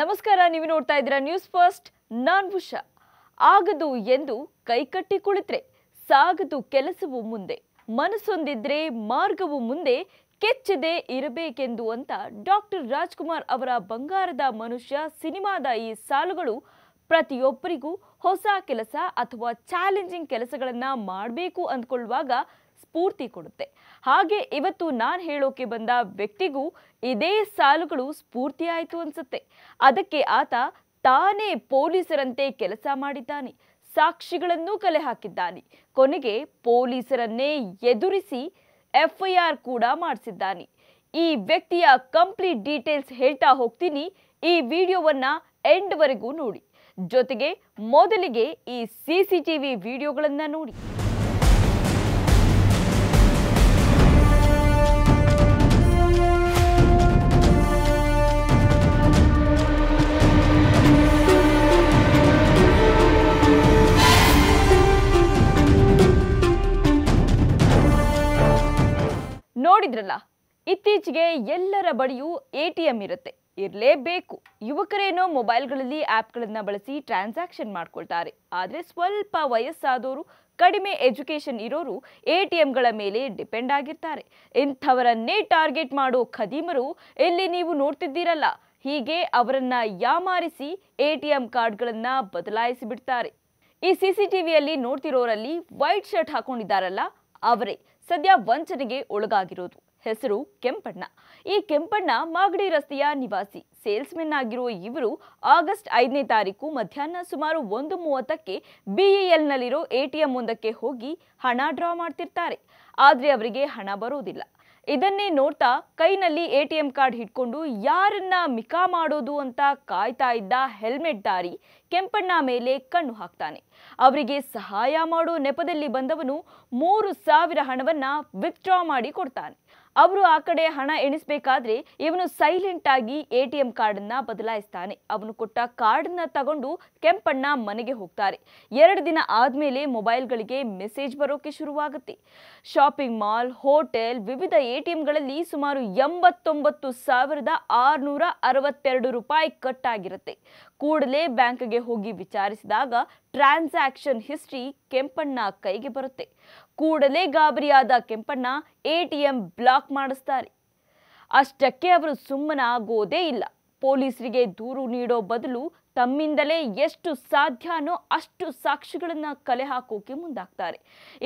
ನಮಸ್ಕಾರ ನೀವು ನೋಡ್ತಾ ಇದ್ದೀರಾ ನ್ಯೂಸ್ ಫಸ್ಟ್ ನಾನ್ ಭುಷ ಆಗದು ಎಂದು ಕೈಕಟ್ಟಿ ಕುಳಿತ್ರೆ ಸಾಗದು ಕೆಲಸವು ಮುಂದೆ ಮನಸ್ಸೊಂದಿದ್ರೆ ಮಾರ್ಗವು ಮುಂದೆ ಕೆಚ್ಚದೆ ಇರಬೇಕೆಂದು ಅಂತ ಡಾಕ್ಟರ್ ರಾಜ್ಕುಮಾರ್ ಅವರ ಬಂಗಾರದ ಮನುಷ್ಯ ಸಿನಿಮಾದ ಈ ಸಾಲುಗಳು ಪ್ರತಿಯೊಬ್ಬರಿಗೂ ಹೊಸ ಕೆಲಸ ಅಥವಾ ಚಾಲೆಂಜಿಂಗ್ ಕೆಲಸಗಳನ್ನು ಮಾಡಬೇಕು ಅಂದ್ಕೊಳ್ಳುವಾಗ ಸ್ಫೂರ್ತಿ ಕೊಡುತ್ತೆ ಹಾಗೆ ಇವತ್ತು ನಾನು ಹೇಳೋಕೆ ಬಂದ ವ್ಯಕ್ತಿಗೂ ಇದೇ ಸಾಲುಗಳು ಸ್ಫೂರ್ತಿ ಆಯಿತು ಅನಿಸುತ್ತೆ ಅದಕ್ಕೆ ಆತ ತಾನೇ ಪೊಲೀಸರಂತೆ ಕೆಲಸ ಮಾಡಿದ್ದಾನೆ ಸಾಕ್ಷಿಗಳನ್ನು ಕಲೆ ಹಾಕಿದ್ದಾನೆ ಕೊನೆಗೆ ಪೊಲೀಸರನ್ನೇ ಎದುರಿಸಿ ಎಫ್ಐಆರ್ ಕೂಡ ಮಾಡಿಸಿದ್ದಾನೆ ಈ ವ್ಯಕ್ತಿಯ ಕಂಪ್ಲೀಟ್ ಡೀಟೇಲ್ಸ್ ಹೇಳ್ತಾ ಹೋಗ್ತೀನಿ ಈ ವಿಡಿಯೋವನ್ನ ಎಂಡ್ವರೆಗೂ ನೋಡಿ ಜೊತೆಗೆ ಮೊದಲಿಗೆ ಈ ಸಿ ಸಿಸಿಟಿವಿ ವಿಡಿಯೋಗಳನ್ನು ನೋಡಿ ನೋಡಿದ್ರಲ್ಲ ಇತ್ತೀಚೆಗೆ ಎಲ್ಲರ ಬಳಿಯೂ ಎ ಟಿ ಎಂ ಇರುತ್ತೆ ಇರಲೇಬೇಕು ಯುವಕರೇನೋ ಮೊಬೈಲ್ಗಳಲ್ಲಿ ಆ್ಯಪ್ಗಳನ್ನು ಬಳಸಿ ಟ್ರಾನ್ಸಾಕ್ಷನ್ ಮಾಡ್ಕೊಳ್ತಾರೆ ಆದರೆ ಸ್ವಲ್ಪ ವಯಸ್ಸಾದವರು ಕಡಿಮೆ ಎಜುಕೇಷನ್ ಇರೋರು ಎ ಟಿ ಎಂಗಳ ಮೇಲೆ ಡಿಪೆಂಡ್ ಆಗಿರ್ತಾರೆ ಇಂಥವರನ್ನೇ ಟಾರ್ಗೆಟ್ ಮಾಡೋ ಖದೀಮರು ಎಲ್ಲಿ ನೀವು ನೋಡ್ತಿದ್ದೀರಲ್ಲ ಹೀಗೆ ಅವರನ್ನ ಯಾಮಾರಿಸಿ ಎ ಟಿ ಎಂ ಕಾರ್ಡ್ಗಳನ್ನು ಬದಲಾಯಿಸಿ ಈ ಸಿ ಸಿ ಟಿ ವಿಯಲ್ಲಿ ನೋಡ್ತಿರೋರಲ್ಲಿ ವೈಟ್ ಶರ್ಟ್ ಹಾಕೊಂಡಿದ್ದಾರಲ್ಲ ಅವರೇ ಸದ್ಯ ವಂಚನೆಗೆ ಒಳಗಾಗಿರೋದು ಹೆಸರು ಕೆಂಪಣ್ಣ ಈ ಕೆಂಪಣ್ಣ ಮಾಗಡಿ ರಸ್ತೆಯ ನಿವಾಸಿ ಸೇಲ್ಸ್ಮೆನ್ ಆಗಿರುವ ಇವರು ಆಗಸ್ಟ್ ಐದನೇ ತಾರೀಕು ಮಧ್ಯಾಹ್ನ ಸುಮಾರು ಒಂದು ಮೂವತ್ತಕ್ಕೆ ಬಿಇಎಲ್ನಲ್ಲಿರೋ ಎಟಿಎಂ ಒಂದಕ್ಕೆ ಹೋಗಿ ಹಣ ಡ್ರಾ ಮಾಡ್ತಿರ್ತಾರೆ ಆದರೆ ಅವರಿಗೆ ಹಣ ಬರೋದಿಲ್ಲ ಇದನ್ನೇ ನೋಡ್ತಾ ಕೈನಲ್ಲಿ ಎ ಟಿ ಎಂ ಕಾರ್ಡ್ ಹಿಡ್ಕೊಂಡು ಯಾರನ್ನ ಮಿಕಾ ಮಾಡೋದು ಅಂತ ಕಾಯ್ತಾ ಇದ್ದ ಹೆಲ್ಮೆಟ್ ದಾರಿ ಕೆಂಪಣ್ಣ ಮೇಲೆ ಕಣ್ಣು ಹಾಕ್ತಾನೆ ಅವರಿಗೆ ಸಹಾಯ ಮಾಡೋ ನೆಪದಲ್ಲಿ ಬಂದವನು ಮೂರು ಸಾವಿರ ಹಣವನ್ನ ವಿತ್ಡ್ರಾ ಮಾಡಿ ಕೊಡ್ತಾನೆ ಅವರು ಆ ಕಡೆ ಹಣ ಎಣಿಸಬೇಕಾದ್ರೆ ಇವನು ಸೈಲೆಂಟ್ ಆಗಿ ಎ ಟಿ ಎಂ ಕಾರ್ಡನ್ನ ಬದಲಾಯಿಸ್ತಾನೆ ಅವನು ಕೊಟ್ಟ ಕಾರ್ಡನ್ನ ತಗೊಂಡು ಕೆಂಪಣ್ಣ ಮನೆಗೆ ಹೋಗ್ತಾರೆ ಎರಡು ದಿನ ಆದ್ಮೇಲೆ ಮೊಬೈಲ್ಗಳಿಗೆ ಮೆಸೇಜ್ ಬರೋಕೆ ಶುರುವಾಗುತ್ತೆ ಶಾಪಿಂಗ್ ಮಾಲ್ ಹೋಟೆಲ್ ವಿವಿಧ ಎ ಟಿ ಎಂಗಳಲ್ಲಿ ಸುಮಾರು ಎಂಬತ್ತೊಂಬತ್ತು ಸಾವಿರದ ಆರುನೂರ ಅರವತ್ತೆರಡು ರೂಪಾಯಿ ಕಟ್ ಆಗಿರುತ್ತೆ ಕೂಡಲೇ ಬ್ಯಾಂಕ್ಗೆ ಹೋಗಿ ವಿಚಾರಿಸಿದಾಗ ಟ್ರಾನ್ಸಾಕ್ಷನ್ ಹಿಸ್ಟ್ರಿ ಕೆಂಪಣ್ಣ ಕೈಗೆ ಬರುತ್ತೆ ಕೂಡಲೇ ಗಾಬರಿಯಾದ ಕೆಂಪಣ್ಣ ಎಟಿಎಂ ಬ್ಲಾಕ್ ಮಾಡಿಸ್ತಾರೆ ಅಷ್ಟಕ್ಕೆ ಅವರು ಆಗೋದೇ ಇಲ್ಲ ಪೊಲೀಸರಿಗೆ ದೂರು ನೀಡೋ ಬದಲು ತಮ್ಮಿಂದಲೇ ಎಷ್ಟು ಸಾಧ್ಯನೋ ಅಷ್ಟು ಸಾಕ್ಷಿಗಳನ್ನು ಕಲೆ ಹಾಕೋಕೆ ಮುಂದಾಗ್ತಾರೆ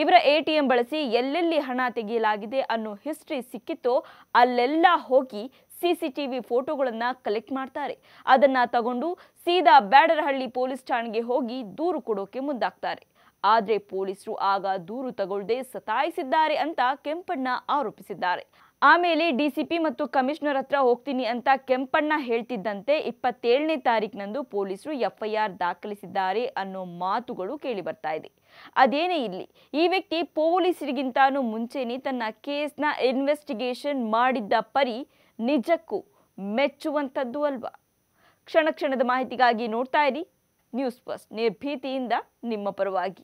ಇವರ ಎ ಟಿ ಎಂ ಬಳಸಿ ಎಲ್ಲೆಲ್ಲಿ ಹಣ ತೆಗೆಯಲಾಗಿದೆ ಅನ್ನೋ ಹಿಸ್ಟ್ರಿ ಸಿಕ್ಕಿತ್ತೋ ಅಲ್ಲೆಲ್ಲ ಹೋಗಿ ಸಿ ಸಿ ಟಿ ವಿ ಫೋಟೋಗಳನ್ನು ಕಲೆಕ್ಟ್ ಮಾಡ್ತಾರೆ ಅದನ್ನ ತಗೊಂಡು ಸೀದಾ ಬ್ಯಾಡರಹಳ್ಳಿ ಪೊಲೀಸ್ ಠಾಣೆಗೆ ಹೋಗಿ ದೂರು ಕೊಡೋಕೆ ಮುಂದಾಗ್ತಾರೆ ಆದರೆ ಪೊಲೀಸರು ಆಗ ದೂರು ತಗೊಳ್ಳದೆ ಸತಾಯಿಸಿದ್ದಾರೆ ಅಂತ ಕೆಂಪಣ್ಣ ಆರೋಪಿಸಿದ್ದಾರೆ ಆಮೇಲೆ ಡಿಸಿಪಿ ಮತ್ತು ಕಮಿಷನರ್ ಹತ್ರ ಹೋಗ್ತೀನಿ ಅಂತ ಕೆಂಪಣ್ಣ ಹೇಳ್ತಿದ್ದಂತೆ ಇಪ್ಪತ್ತೇಳನೇ ತಾರೀಕಿನಂದು ಪೊಲೀಸರು ಎಫ್ಐಆರ್ ದಾಖಲಿಸಿದ್ದಾರೆ ಅನ್ನೋ ಮಾತುಗಳು ಕೇಳಿ ಬರ್ತಾ ಇದೆ ಅದೇನೇ ಇಲ್ಲಿ ಈ ವ್ಯಕ್ತಿ ಪೊಲೀಸರಿಗಿಂತಾನೂ ಮುಂಚೆನೇ ತನ್ನ ಕೇಸ್ನ ಇನ್ವೆಸ್ಟಿಗೇಷನ್ ಮಾಡಿದ್ದ ಪರಿ ನಿಜಕ್ಕೂ ಮೆಚ್ಚುವಂಥದ್ದು ಅಲ್ವಾ ಕ್ಷಣ ಕ್ಷಣದ ಮಾಹಿತಿಗಾಗಿ ನೋಡ್ತಾ ಇರಿ ನ್ಯೂಸ್ ಫಸ್ಟ್ ನಿರ್ಭೀತಿಯಿಂದ ನಿಮ್ಮ ಪರವಾಗಿ